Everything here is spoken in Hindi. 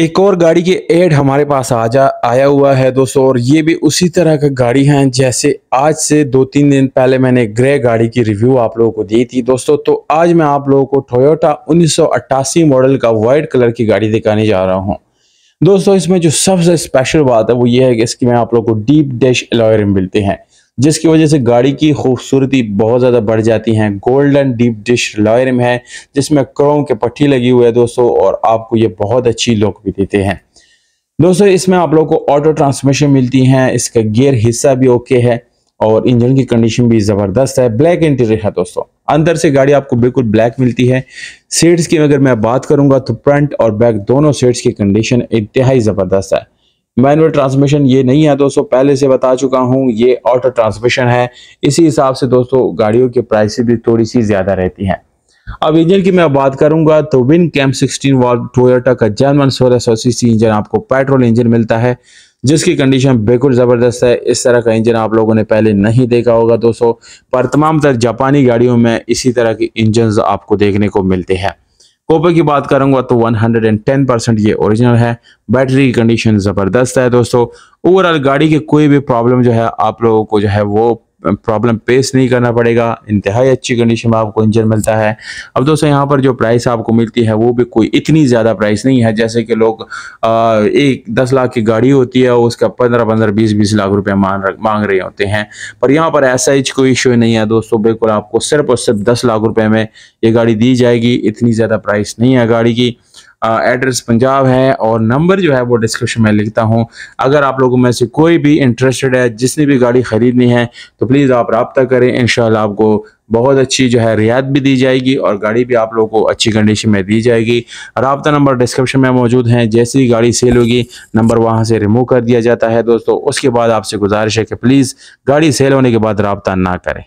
एक और गाड़ी के एड हमारे पास आ जा आया हुआ है दोस्तों और ये भी उसी तरह का गाड़ी है जैसे आज से दो तीन दिन पहले मैंने ग्रे गाड़ी की रिव्यू आप लोगों को दी थी दोस्तों तो आज मैं आप लोगों को टोयोटा 1988 मॉडल का वाइट कलर की गाड़ी दिखाने जा रहा हूँ दोस्तों इसमें जो सबसे स्पेशल बात है वो ये है कि इसकी मैं आप लोग को डीप डैश एलॉयरिम मिलते हैं जिसकी वजह से गाड़ी की खूबसूरती बहुत ज़्यादा बढ़ जाती है गोल्डन डीप डिश लॉयरम है जिसमें क्रोम के पट्टी लगी हुई है दोस्तों और आपको ये बहुत अच्छी लुक भी देते हैं दोस्तों इसमें आप लोग को ऑटो ट्रांसमिशन मिलती हैं इसका गियर हिस्सा भी ओके है और इंजन की कंडीशन भी ज़बरदस्त है ब्लैक इंटीरियर है दोस्तों अंदर से गाड़ी आपको बिल्कुल ब्लैक मिलती है सीट्स की अगर मैं बात करूंगा तो फ्रंट और बैक दोनों सीट्स की कंडीशन इंतहाई ज़बरदस्त है मैनुअल ट्रांसमिशन ये नहीं है दोस्तों पहले से बता चुका हूँ ये ऑटो ट्रांसमिशन है इसी हिसाब से दोस्तों गाड़ियों की प्राइस भी थोड़ी सी ज़्यादा रहती है अब इंजन की मैं बात करूंगा तो twin cam sixteen valve Toyota का जर्मन सोलह सौ सीसी इंजन आपको पेट्रोल इंजन मिलता है जिसकी कंडीशन बिल्कुल ज़बरदस्त है इस तरह का इंजन आप लोगों ने पहले नहीं देखा होगा दोस्तों पर तमाम तर जापानी गाड़ियों में इसी तरह के इंजन आपको देखने को मिलते हैं कोपे की बात करूंगा तो 110 परसेंट ये ओरिजिनल है बैटरी की कंडीशन ज़बरदस्त है दोस्तों ओवरऑल गाड़ी के कोई भी प्रॉब्लम जो है आप लोगों को जो है वो प्रॉब्लम फेस नहीं करना पड़ेगा इंतहाई अच्छी कंडीशन में आपको इंजन मिलता है अब दोस्तों यहाँ पर जो प्राइस आपको मिलती है वो भी कोई इतनी ज़्यादा प्राइस नहीं है जैसे कि लोग आ, एक दस लाख की गाड़ी होती है उसका पंद्रह पंद्रह बीस बीस लाख रुपये मांग मांग रहे होते हैं पर यहाँ पर ऐसा ही कोई इशू नहीं है दोस्तों बिल्कुल आपको सिर्फ और सिर्फ दस लाख रुपये में ये गाड़ी दी जाएगी इतनी ज़्यादा प्राइस नहीं है गाड़ी की एड्रेस पंजाब है और नंबर जो है वो डिस्क्रिप्शन में लिखता हूँ अगर आप लोगों में से कोई भी इंटरेस्टेड है जिसने भी गाड़ी ख़रीदनी है तो प्लीज़ आप रबता करें इन आपको बहुत अच्छी जो है रियायत भी दी जाएगी और गाड़ी भी आप लोगों को अच्छी कंडीशन में दी जाएगी रबता नंबर डिस्क्रिप्शन में मौजूद हैं जैसे ही गाड़ी सेल होगी नंबर वहाँ से रिमूव कर दिया जाता है दोस्तों उसके बाद आपसे गुजारिश है कि प्लीज़ गाड़ी सेल होने के बाद रबता ना करें